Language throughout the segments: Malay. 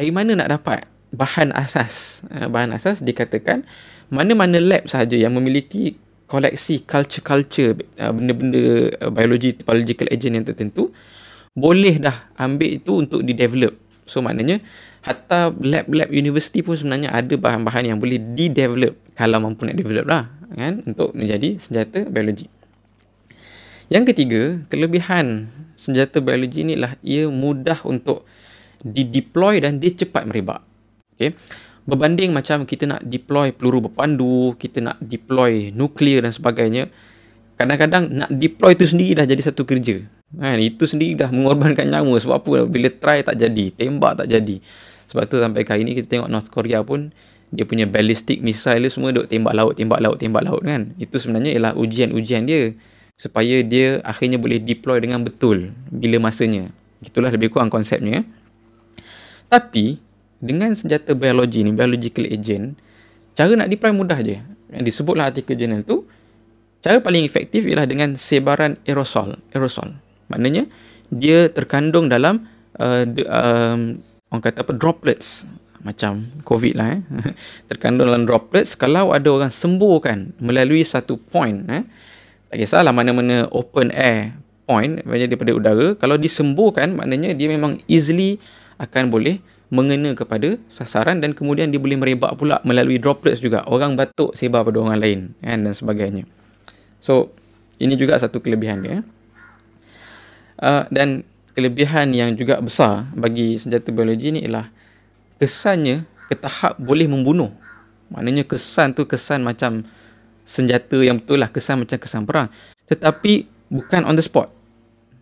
dari mana nak dapat bahan asas eh, bahan asas dikatakan mana-mana lab saja yang memiliki koleksi culture-culture eh, benda-benda eh, biologi biological agent yang tertentu boleh dah ambil itu untuk di develop so maknanya hatta lab-lab universiti pun sebenarnya ada bahan-bahan yang boleh di develop kalau mampu nak develop lah kan untuk menjadi senjata biologi yang ketiga kelebihan senjata biologi ni lah ia mudah untuk dideploy dan dia cepat merebak. Okay. Berbanding macam kita nak deploy peluru berpandu, kita nak deploy nuklear dan sebagainya, kadang-kadang nak deploy itu sendiri dah jadi satu kerja. Kan? Itu sendiri dah mengorbankan nyawa. Sebab apa? Bila try tak jadi, tembak tak jadi. Sebab tu sampai hari ini kita tengok North Korea pun, dia punya ballistic missile semua duk tembak laut, tembak laut, tembak laut kan. Itu sebenarnya ialah ujian-ujian dia. Supaya dia akhirnya boleh deploy dengan betul bila masanya. Itulah lebih kurang konsepnya. Tapi dengan senjata biologi ni, biological agent, cara nak deploy mudah je. Yang disebutlah artikel jurnal tu, cara paling efektif ialah dengan sebaran aerosol. Aerosol. Maknanya dia terkandung dalam uh, de, um, orang kata apa droplets macam covid lah eh. terkandung dalam droplets kalau ada orang sembuh kan melalui satu point eh. tak kisahlah mana-mana open air point maknanya daripada udara kalau disembuhkan maknanya dia memang easily akan boleh mengena kepada sasaran dan kemudian dia boleh merebak pula melalui droplets juga. Orang batuk sebar pada orang lain kan dan sebagainya. So, ini juga satu kelebihan dia. Uh, dan kelebihan yang juga besar bagi senjata biologi ni ialah kesannya ke tahap boleh membunuh. Maknanya kesan tu kesan macam senjata yang betul lah. Kesan macam kesan perang. Tetapi bukan on the spot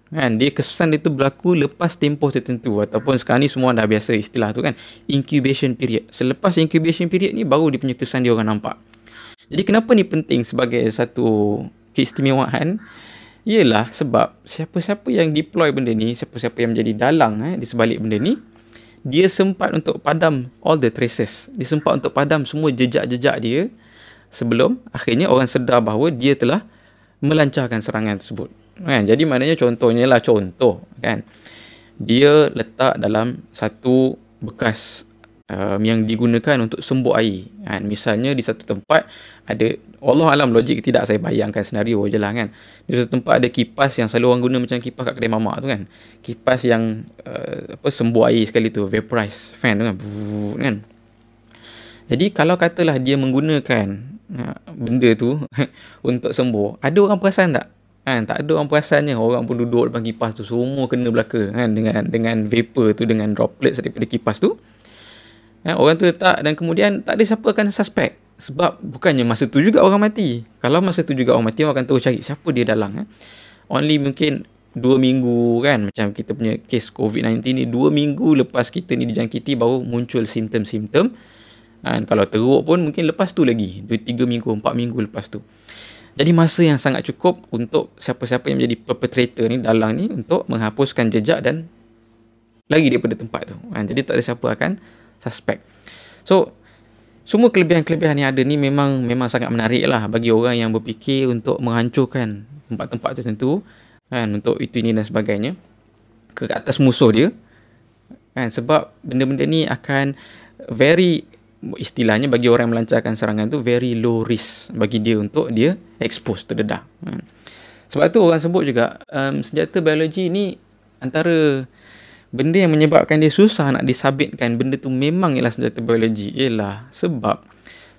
kan dia kesan itu berlaku lepas tempoh tertentu ataupun sekarang ni semua dah biasa istilah tu kan incubation period selepas incubation period ni baru dia punya kesan dia orang nampak jadi kenapa ni penting sebagai satu keistimewaan ialah sebab siapa-siapa yang deploy benda ni siapa-siapa yang menjadi dalang eh, di sebalik benda ni dia sempat untuk padam all the traces dia sempat untuk padam semua jejak-jejak dia sebelum akhirnya orang sedar bahawa dia telah melancarkan serangan tersebut kan jadi maknanya contohnya lah contoh kan dia letak dalam satu bekas um, yang digunakan untuk sembuh air kan misalnya di satu tempat ada Allah alam logik tidak saya bayangkan senario je lah kan di satu tempat ada kipas yang selalu orang guna macam kipas kat kedai mamak tu kan kipas yang uh, apa sembuh air sekali tu vaporize fan tu kan, kan? jadi kalau katalah dia menggunakan uh, benda tu untuk sembuh ada orang perasan tak kan tak ada orang perasannya orang pun duduk depan kipas tu semua kena belaka kan dengan dengan vapor tu dengan droplet daripada kipas tu kan? orang tu letak dan kemudian tak ada siapa akan suspect sebab bukannya masa tu juga orang mati kalau masa tu juga orang mati orang akan terus cari siapa dia dalang kan? only mungkin 2 minggu kan macam kita punya kes COVID-19 ni 2 minggu lepas kita ni dijangkiti baru muncul simptom-simptom kan? kalau teruk pun mungkin lepas tu lagi 3 minggu 4 minggu lepas tu jadi masa yang sangat cukup untuk siapa-siapa yang menjadi perpetrator ni, dalang ni untuk menghapuskan jejak dan lari daripada tempat tu. Ha, jadi tak ada siapa akan suspek. So, semua kelebihan-kelebihan yang ada ni memang memang sangat menarik lah bagi orang yang berfikir untuk menghancurkan tempat-tempat tertentu kan, untuk itu ini dan sebagainya ke atas musuh dia kan, sebab benda-benda ni akan very istilahnya bagi orang yang melancarkan serangan itu very low risk bagi dia untuk dia expose terdedah. Hmm. Sebab tu orang sebut juga um, senjata biologi ni antara benda yang menyebabkan dia susah nak disabitkan benda tu memang ialah senjata biologi ialah sebab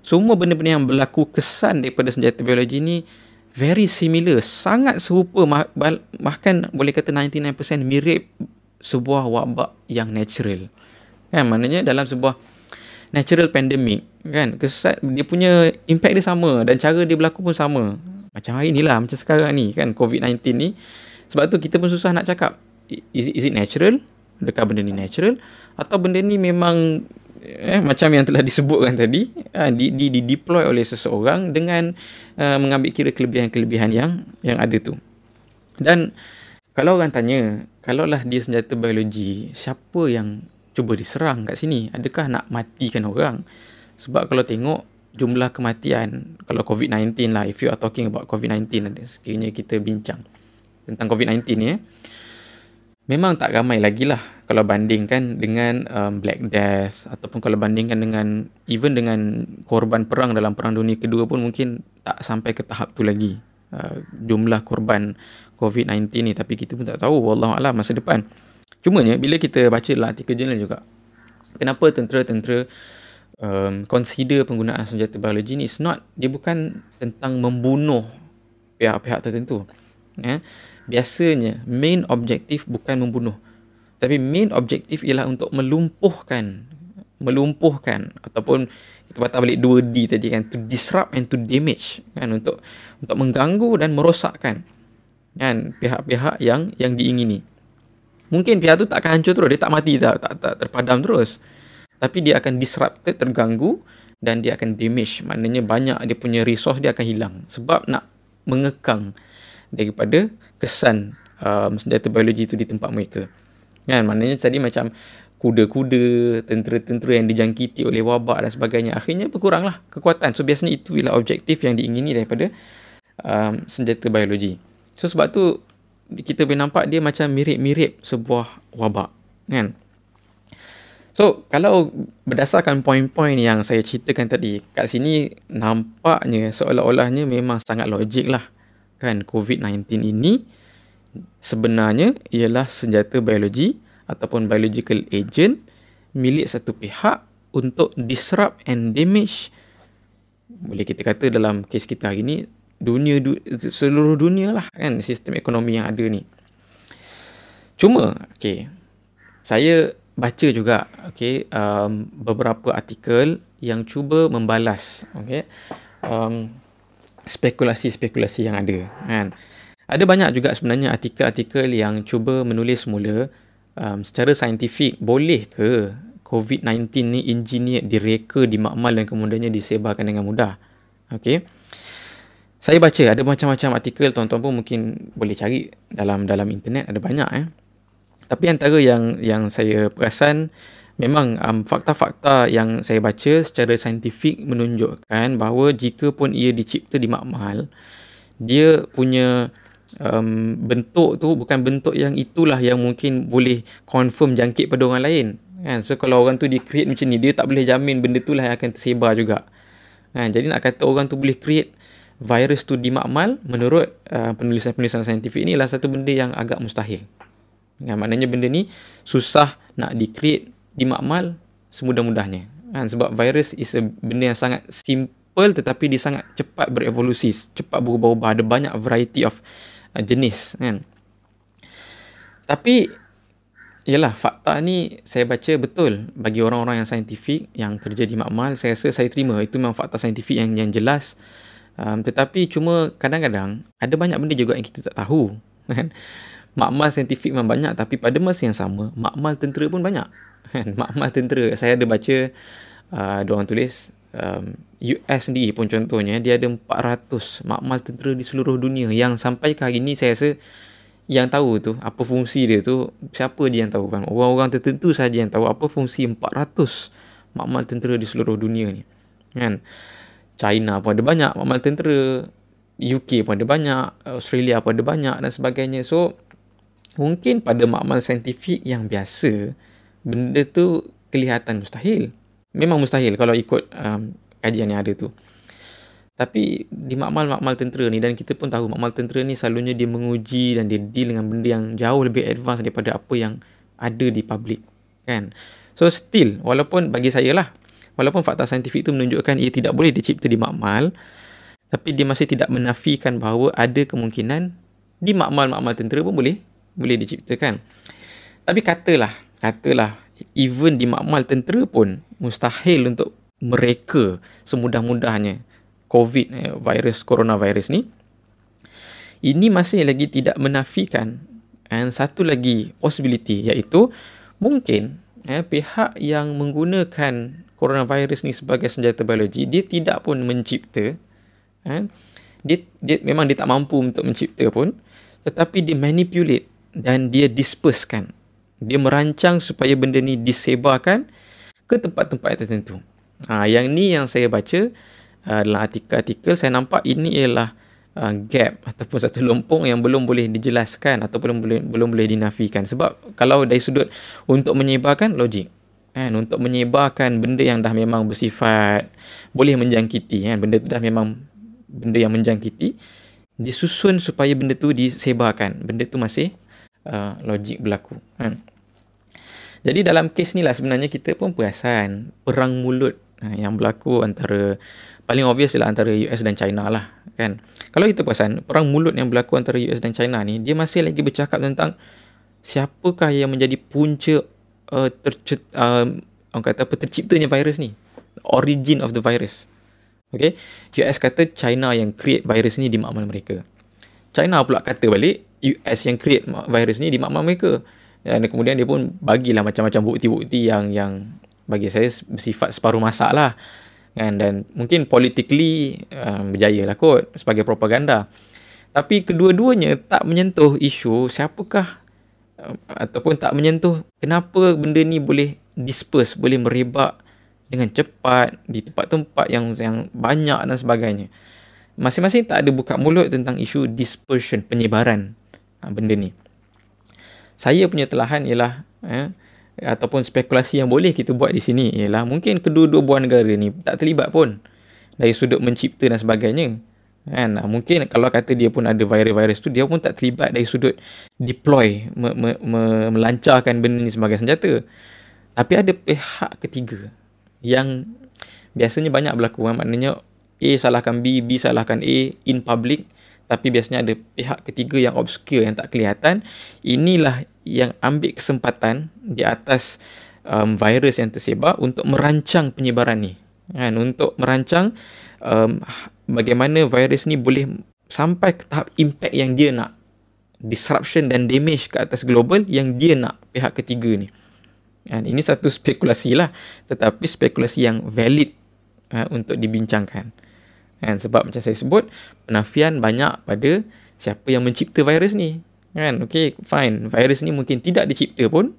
semua benda-benda yang berlaku kesan daripada senjata biologi ni very similar sangat serupa bahkan boleh kata 99% mirip sebuah wabak yang natural kan maknanya dalam sebuah natural pandemic kan kesat dia punya impact dia sama dan cara dia berlaku pun sama macam hari ni lah macam sekarang ni kan covid-19 ni sebab tu kita pun susah nak cakap is it, is it natural adakah benda ni natural atau benda ni memang eh macam yang telah disebutkan tadi eh, di, di di deploy oleh seseorang dengan uh, mengambil kira kelebihan-kelebihan yang yang ada tu dan kalau orang tanya kalaulah dia senjata biologi siapa yang cuba diserang kat sini? Adakah nak matikan orang? Sebab kalau tengok jumlah kematian kalau COVID-19 lah if you are talking about COVID-19 ada sekiranya kita bincang tentang COVID-19 ni eh, memang tak ramai lagi lah kalau bandingkan dengan um, Black Death ataupun kalau bandingkan dengan even dengan korban perang dalam Perang Dunia Kedua pun mungkin tak sampai ke tahap tu lagi uh, jumlah korban COVID-19 ni tapi kita pun tak tahu Wallahualam masa depan Cuma ni bila kita baca dalam artikel jurnal juga kenapa tentera-tentera um, consider penggunaan senjata biologi ni is not dia bukan tentang membunuh pihak-pihak tertentu. Ya. Biasanya main objektif bukan membunuh. Tapi main objektif ialah untuk melumpuhkan melumpuhkan ataupun kita patah balik 2D tadi kan to disrupt and to damage kan untuk untuk mengganggu dan merosakkan kan pihak-pihak yang yang diingini mungkin pihak tu tak akan hancur terus dia tak mati tak, tak, tak terpadam terus tapi dia akan disrupted terganggu dan dia akan damage maknanya banyak dia punya resource dia akan hilang sebab nak mengekang daripada kesan um, uh, senjata biologi tu di tempat mereka kan maknanya tadi macam kuda-kuda tentera-tentera yang dijangkiti oleh wabak dan sebagainya akhirnya berkuranglah kekuatan so biasanya itu ialah objektif yang diingini daripada um, uh, senjata biologi so sebab tu kita boleh nampak dia macam mirip-mirip sebuah wabak kan so kalau berdasarkan poin-poin yang saya ceritakan tadi kat sini nampaknya seolah-olahnya memang sangat logik lah kan COVID-19 ini sebenarnya ialah senjata biologi ataupun biological agent milik satu pihak untuk disrupt and damage boleh kita kata dalam kes kita hari ini dunia du, seluruh dunia lah kan sistem ekonomi yang ada ni. Cuma, okay, saya baca juga okay, um, beberapa artikel yang cuba membalas okay, um, spekulasi-spekulasi yang ada. Kan. Ada banyak juga sebenarnya artikel-artikel yang cuba menulis mula um, secara saintifik boleh ke COVID-19 ni engineer direka, makmal dan kemudiannya disebarkan dengan mudah. Okay saya baca ada macam-macam artikel tuan-tuan pun mungkin boleh cari dalam dalam internet ada banyak eh. Tapi antara yang yang saya perasan memang um, fakta-fakta yang saya baca secara saintifik menunjukkan bahawa jika pun ia dicipta di makmal dia punya um, bentuk tu bukan bentuk yang itulah yang mungkin boleh confirm jangkit pada orang lain kan so kalau orang tu di create macam ni dia tak boleh jamin benda itulah yang akan tersebar juga kan jadi nak kata orang tu boleh create virus tu dimakmal menurut uh, penulisan-penulisan saintifik ni ialah satu benda yang agak mustahil. Yang maknanya benda ni susah nak di-create, dimakmal semudah-mudahnya. Kan? Sebab virus is a benda yang sangat simple tetapi dia sangat cepat berevolusi, cepat berubah-ubah. Ada banyak variety of uh, jenis. Kan? Tapi, yelah fakta ni saya baca betul bagi orang-orang yang saintifik yang kerja di makmal, saya rasa saya terima. Itu memang fakta saintifik yang, yang jelas. Um, tetapi cuma kadang-kadang ada banyak benda juga yang kita tak tahu. Kan? Makmal saintifik memang banyak tapi pada masa yang sama makmal tentera pun banyak. Kan? Makmal tentera. Saya ada baca uh, diorang tulis um, US sendiri pun contohnya dia ada 400 makmal tentera di seluruh dunia yang sampai ke hari ni saya rasa yang tahu tu apa fungsi dia tu siapa dia yang tahu kan orang-orang tertentu saja yang tahu apa fungsi 400 makmal tentera di seluruh dunia ni kan China pun ada banyak amal tentera. UK pun ada banyak, Australia pun ada banyak dan sebagainya. So mungkin pada makmal saintifik yang biasa benda tu kelihatan mustahil. Memang mustahil kalau ikut um, kajian yang ada tu. Tapi di makmal-makmal tentera ni dan kita pun tahu makmal tentera ni selalunya dia menguji dan dia deal dengan benda yang jauh lebih advance daripada apa yang ada di public kan. So still walaupun bagi saya lah walaupun fakta saintifik itu menunjukkan ia tidak boleh dicipta di makmal, tapi dia masih tidak menafikan bahawa ada kemungkinan di makmal-makmal tentera pun boleh boleh diciptakan. Tapi katalah, katalah even di makmal tentera pun mustahil untuk mereka semudah-mudahnya COVID eh, virus coronavirus ni. Ini masih lagi tidak menafikan and satu lagi possibility iaitu mungkin eh, pihak yang menggunakan coronavirus ni sebagai senjata biologi dia tidak pun mencipta eh? dia, dia memang dia tak mampu untuk mencipta pun tetapi dia manipulate dan dia dispersekan dia merancang supaya benda ni disebarkan ke tempat-tempat tertentu ha, yang ni yang saya baca uh, dalam artikel-artikel saya nampak ini ialah uh, gap ataupun satu lompong yang belum boleh dijelaskan ataupun belum belum boleh dinafikan sebab kalau dari sudut untuk menyebarkan logik kan untuk menyebarkan benda yang dah memang bersifat boleh menjangkiti kan benda tu dah memang benda yang menjangkiti disusun supaya benda tu disebarkan benda tu masih uh, logik berlaku kan jadi dalam kes ni lah sebenarnya kita pun perasan perang mulut yang berlaku antara paling obvious lah antara US dan China lah kan kalau kita perasan perang mulut yang berlaku antara US dan China ni dia masih lagi bercakap tentang siapakah yang menjadi punca uh, tercet, uh, orang kata apa terciptanya virus ni origin of the virus okay US kata China yang create virus ni di makmal mereka China pula kata balik US yang create virus ni di makmal mereka dan kemudian dia pun bagilah macam-macam bukti-bukti yang yang bagi saya bersifat separuh masak lah dan, dan mungkin politically um, berjaya lah kot sebagai propaganda tapi kedua-duanya tak menyentuh isu siapakah ataupun tak menyentuh kenapa benda ni boleh disperse boleh merebak dengan cepat di tempat-tempat yang yang banyak dan sebagainya masing-masing tak ada buka mulut tentang isu dispersion penyebaran ha, benda ni saya punya telahan ialah eh, ataupun spekulasi yang boleh kita buat di sini ialah mungkin kedua-dua buah negara ni tak terlibat pun dari sudut mencipta dan sebagainya kan mungkin kalau kata dia pun ada virus-virus tu dia pun tak terlibat dari sudut deploy me- me- me- melancarkan benda ni sebagai senjata tapi ada pihak ketiga yang biasanya banyak berlaku kan? maknanya A salahkan B B salahkan A in public tapi biasanya ada pihak ketiga yang obscure yang tak kelihatan inilah yang ambil kesempatan di atas um, virus yang tersebar untuk merancang penyebaran ni kan untuk merancang um, bagaimana virus ni boleh sampai ke tahap impact yang dia nak disruption dan damage ke atas global yang dia nak pihak ketiga ni kan ini satu spekulasi lah tetapi spekulasi yang valid kan, untuk dibincangkan kan sebab macam saya sebut penafian banyak pada siapa yang mencipta virus ni kan okay fine virus ni mungkin tidak dicipta pun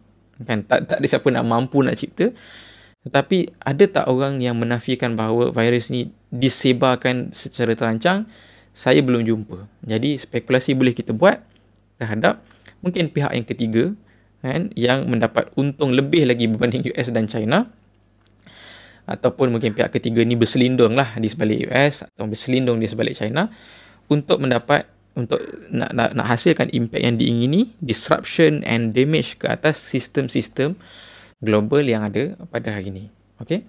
kan tak tak ada siapa nak mampu nak cipta tetapi ada tak orang yang menafikan bahawa virus ni disebarkan secara terancang? Saya belum jumpa. Jadi spekulasi boleh kita buat terhadap mungkin pihak yang ketiga kan yang mendapat untung lebih lagi berbanding US dan China ataupun mungkin pihak ketiga ni berselindung lah di sebalik US atau berselindung di sebalik China untuk mendapat untuk nak, nak, nak hasilkan impak yang diingini disruption and damage ke atas sistem-sistem uh, global yang ada pada hari ini. Okay?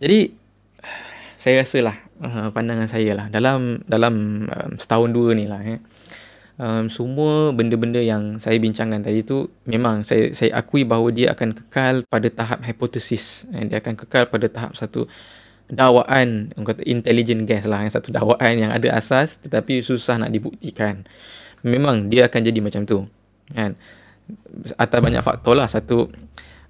Jadi, saya rasa lah, eh, pandangan saya lah, dalam, dalam um, setahun dua ni lah, eh, um, semua benda-benda yang saya bincangkan tadi tu, memang saya, saya akui bahawa dia akan kekal pada tahap hipotesis. Eh, dia akan kekal pada tahap satu dakwaan, orang kata intelligent guess lah, yang eh. satu dakwaan yang ada asas tetapi susah nak dibuktikan. Memang dia akan jadi macam tu. Kan? atas banyak faktor lah satu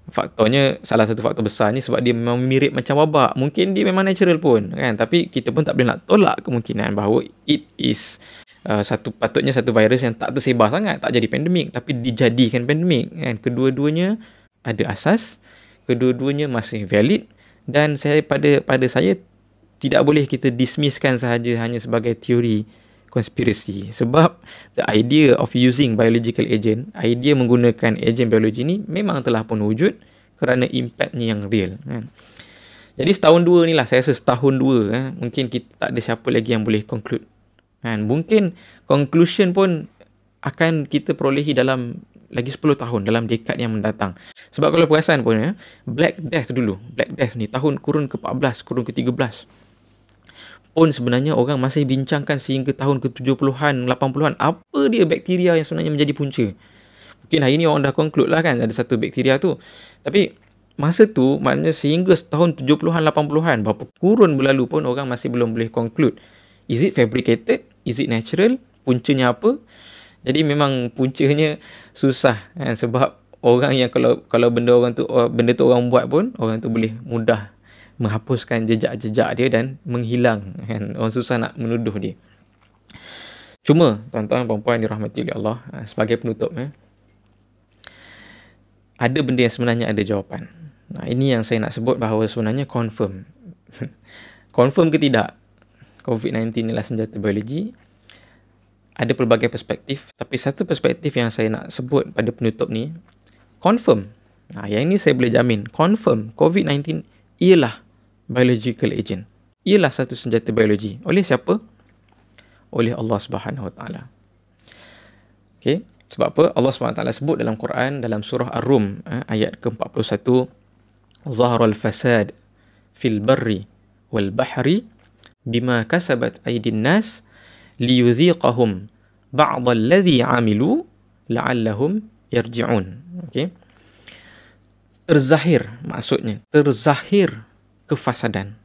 faktornya salah satu faktor besar ni sebab dia memang mirip macam wabak mungkin dia memang natural pun kan tapi kita pun tak boleh nak tolak kemungkinan bahawa it is uh, satu patutnya satu virus yang tak tersebar sangat tak jadi pandemik tapi dijadikan pandemik kan kedua-duanya ada asas kedua-duanya masih valid dan saya pada pada saya tidak boleh kita dismisskan sahaja hanya sebagai teori conspiracy sebab the idea of using biological agent idea menggunakan agent biologi ni memang telah pun wujud kerana impactnya yang real kan jadi setahun dua ni lah saya rasa setahun dua kan mungkin kita tak ada siapa lagi yang boleh conclude kan mungkin conclusion pun akan kita perolehi dalam lagi 10 tahun dalam dekad yang mendatang. Sebab kalau perasan pun ya, Black Death dulu, Black Death ni tahun kurun ke-14, kurun ke-13 pun sebenarnya orang masih bincangkan sehingga tahun ke 70-an, 80-an apa dia bakteria yang sebenarnya menjadi punca. Mungkin hari ni orang dah conclude lah kan ada satu bakteria tu. Tapi masa tu maknanya sehingga tahun 70-an, 80-an berapa kurun berlalu pun orang masih belum boleh conclude. Is it fabricated? Is it natural? Puncanya apa? Jadi memang puncanya susah kan sebab orang yang kalau kalau benda orang tu oh, benda tu orang buat pun orang tu boleh mudah menghapuskan jejak-jejak dia dan menghilang kan orang susah nak menuduh dia cuma tuan-tuan puan-puan dirahmati oleh Allah ha, sebagai penutup eh ada benda yang sebenarnya ada jawapan nah ini yang saya nak sebut bahawa sebenarnya confirm confirm ke tidak COVID-19 adalah senjata biologi ada pelbagai perspektif tapi satu perspektif yang saya nak sebut pada penutup ni confirm nah yang ini saya boleh jamin confirm COVID-19 ialah biological agent. Ialah satu senjata biologi. Oleh siapa? Oleh Allah Subhanahu Wa Taala. Okay. Sebab apa? Allah Subhanahu Wa Taala sebut dalam Quran dalam surah Ar-Rum eh, ayat ke-41 Zahra al-fasad fil barri wal bahri bima kasabat aydin nas liyuziqahum ba'd alladhi 'amilu la'allahum yarji'un okey terzahir maksudnya terzahir kefasadan.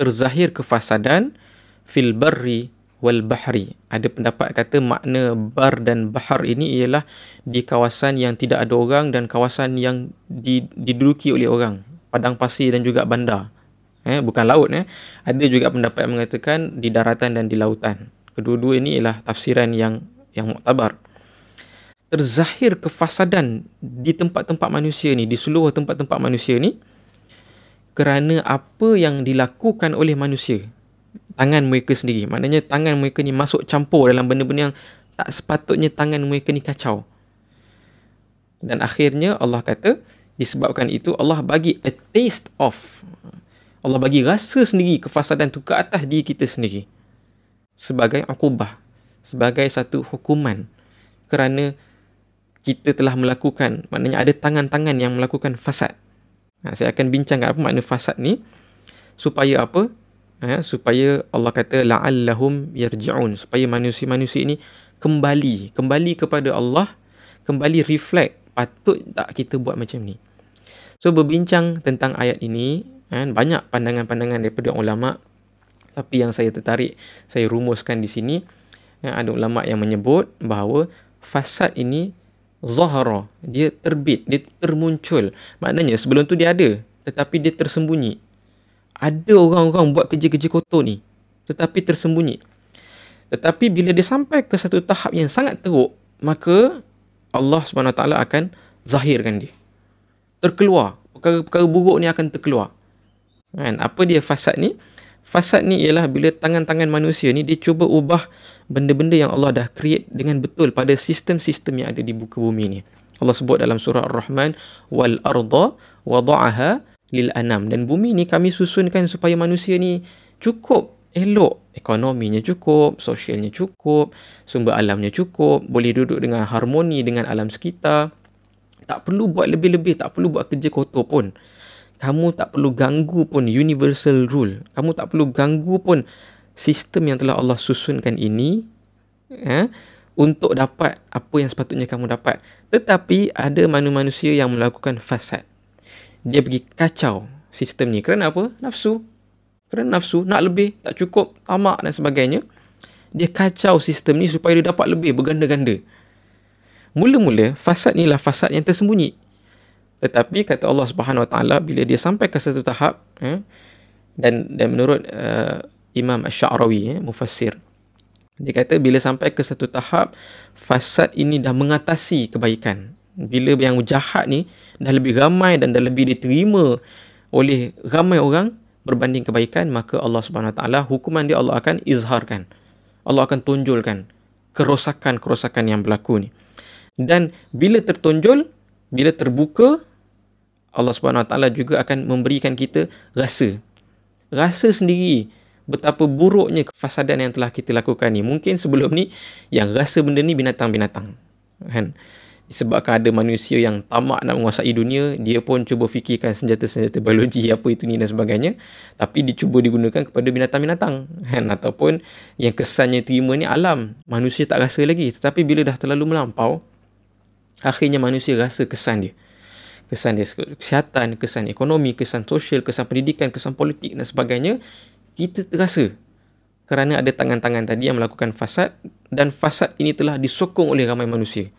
Terzahir kefasadan fil barri wal bahri. Ada pendapat kata makna bar dan bahar ini ialah di kawasan yang tidak ada orang dan kawasan yang diduduki oleh orang. Padang pasir dan juga bandar. Eh, bukan laut. Eh. Ada juga pendapat yang mengatakan di daratan dan di lautan. Kedua-dua ini ialah tafsiran yang yang muktabar. Terzahir kefasadan di tempat-tempat manusia ni, di seluruh tempat-tempat manusia ni, kerana apa yang dilakukan oleh manusia tangan mereka sendiri maknanya tangan mereka ni masuk campur dalam benda-benda yang tak sepatutnya tangan mereka ni kacau dan akhirnya Allah kata disebabkan itu Allah bagi a taste of Allah bagi rasa sendiri kefasadan tu ke atas diri kita sendiri sebagai akubah sebagai satu hukuman kerana kita telah melakukan maknanya ada tangan-tangan yang melakukan fasad Ha, saya akan bincangkan apa makna fasad ni supaya apa? Ha, supaya Allah kata la'allahum yarjaun supaya manusia-manusia ini kembali kembali kepada Allah kembali reflect patut tak kita buat macam ni so berbincang tentang ayat ini kan banyak pandangan-pandangan daripada ulama tapi yang saya tertarik saya rumuskan di sini kan, ada ulama yang menyebut bahawa fasad ini zahara dia terbit dia termuncul maknanya sebelum tu dia ada tetapi dia tersembunyi ada orang-orang buat kerja-kerja kotor ni tetapi tersembunyi tetapi bila dia sampai ke satu tahap yang sangat teruk maka Allah Subhanahu taala akan zahirkan dia terkeluar perkara-perkara buruk ni akan terkeluar kan apa dia fasad ni Fasad ni ialah bila tangan-tangan manusia ni dia cuba ubah benda-benda yang Allah dah create dengan betul pada sistem-sistem yang ada di buku bumi ni. Allah sebut dalam surah Ar-Rahman wal arda wada'aha lil anam dan bumi ni kami susunkan supaya manusia ni cukup elok ekonominya cukup, sosialnya cukup, sumber alamnya cukup, boleh duduk dengan harmoni dengan alam sekitar. Tak perlu buat lebih-lebih, tak perlu buat kerja kotor pun kamu tak perlu ganggu pun universal rule. Kamu tak perlu ganggu pun sistem yang telah Allah susunkan ini eh, untuk dapat apa yang sepatutnya kamu dapat. Tetapi ada manusia-manusia yang melakukan fasad. Dia pergi kacau sistem ni. Kerana apa? Nafsu. Kerana nafsu nak lebih, tak cukup, tamak dan sebagainya. Dia kacau sistem ni supaya dia dapat lebih berganda-ganda. Mula-mula, fasad ni lah fasad yang tersembunyi tetapi kata Allah Subhanahu Wa Taala bila dia sampai ke satu tahap eh, dan dan menurut uh, Imam ash syarawi eh, ya, mufassir dia kata bila sampai ke satu tahap fasad ini dah mengatasi kebaikan bila yang jahat ni dah lebih ramai dan dah lebih diterima oleh ramai orang berbanding kebaikan maka Allah Subhanahu Wa Taala hukuman dia Allah akan izharkan Allah akan tunjulkan kerosakan-kerosakan yang berlaku ni dan bila tertunjul bila terbuka Allah Subhanahu Taala juga akan memberikan kita rasa. Rasa sendiri betapa buruknya kefasadan yang telah kita lakukan ni. Mungkin sebelum ni yang rasa benda ni binatang-binatang. Kan? Disebabkan ada manusia yang tamak nak menguasai dunia, dia pun cuba fikirkan senjata-senjata biologi apa itu ni dan sebagainya. Tapi dicuba digunakan kepada binatang-binatang. Kan? Ataupun yang kesannya terima ni alam. Manusia tak rasa lagi. Tetapi bila dah terlalu melampau, akhirnya manusia rasa kesan dia kesan dia kesihatan, kesan ekonomi, kesan sosial, kesan pendidikan, kesan politik dan sebagainya, kita terasa kerana ada tangan-tangan tadi yang melakukan fasad dan fasad ini telah disokong oleh ramai manusia.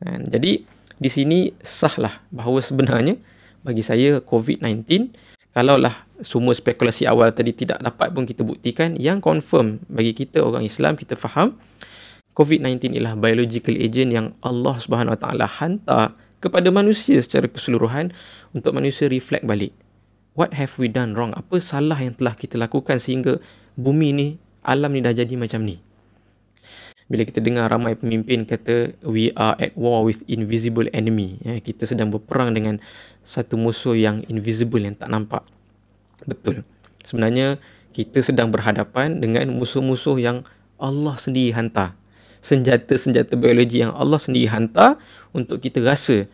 Dan jadi, di sini sahlah bahawa sebenarnya bagi saya COVID-19 kalaulah semua spekulasi awal tadi tidak dapat pun kita buktikan yang confirm bagi kita orang Islam kita faham COVID-19 ialah biological agent yang Allah Subhanahu Wa Taala hantar kepada manusia secara keseluruhan untuk manusia reflect balik. What have we done wrong? Apa salah yang telah kita lakukan sehingga bumi ni, alam ni dah jadi macam ni? Bila kita dengar ramai pemimpin kata we are at war with invisible enemy. Ya, kita sedang berperang dengan satu musuh yang invisible yang tak nampak. Betul. Sebenarnya kita sedang berhadapan dengan musuh-musuh yang Allah sendiri hantar senjata-senjata biologi yang Allah sendiri hantar untuk kita rasa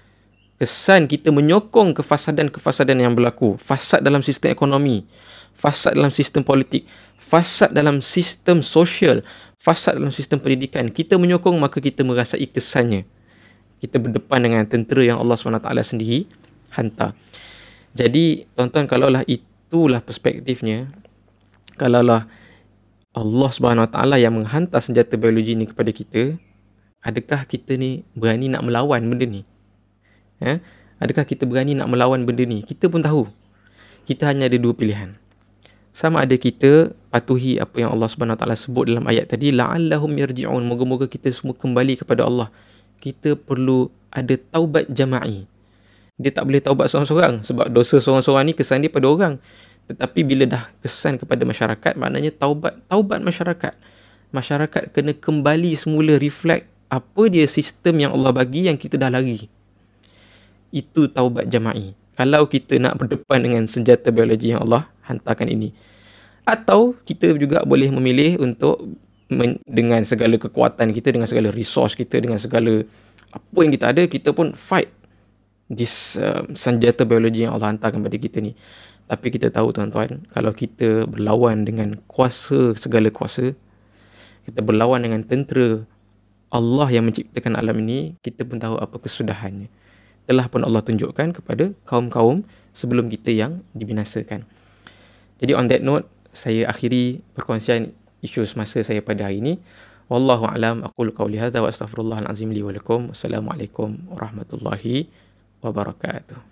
kesan kita menyokong kefasadan-kefasadan yang berlaku. Fasad dalam sistem ekonomi, fasad dalam sistem politik, fasad dalam sistem sosial, fasad dalam sistem pendidikan. Kita menyokong maka kita merasai kesannya. Kita berdepan dengan tentera yang Allah SWT sendiri hantar. Jadi, tuan-tuan, kalaulah itulah perspektifnya, kalaulah lah Allah Subhanahu Taala yang menghantar senjata biologi ni kepada kita, adakah kita ni berani nak melawan benda ni? Ya? Eh? Adakah kita berani nak melawan benda ni? Kita pun tahu. Kita hanya ada dua pilihan. Sama ada kita patuhi apa yang Allah Subhanahu Taala sebut dalam ayat tadi, la'allahum yarji'un. Moga-moga kita semua kembali kepada Allah. Kita perlu ada taubat jama'i. Dia tak boleh taubat seorang-seorang sebab dosa seorang-seorang ni kesan dia pada orang tetapi bila dah kesan kepada masyarakat maknanya taubat taubat masyarakat masyarakat kena kembali semula reflect apa dia sistem yang Allah bagi yang kita dah lari itu taubat jama'i kalau kita nak berdepan dengan senjata biologi yang Allah hantarkan ini atau kita juga boleh memilih untuk dengan segala kekuatan kita dengan segala resource kita dengan segala apa yang kita ada kita pun fight this uh, senjata biologi yang Allah hantarkan kepada kita ni tapi kita tahu tuan-tuan, kalau kita berlawan dengan kuasa segala kuasa, kita berlawan dengan tentera Allah yang menciptakan alam ini, kita pun tahu apa kesudahannya. Telah pun Allah tunjukkan kepada kaum-kaum sebelum kita yang dibinasakan. Jadi on that note, saya akhiri perkongsian isu semasa saya pada hari ini. Wallahu a'lam aqul qawli hadha wa astaghfirullahal azim li wa lakum. Assalamualaikum warahmatullahi wabarakatuh.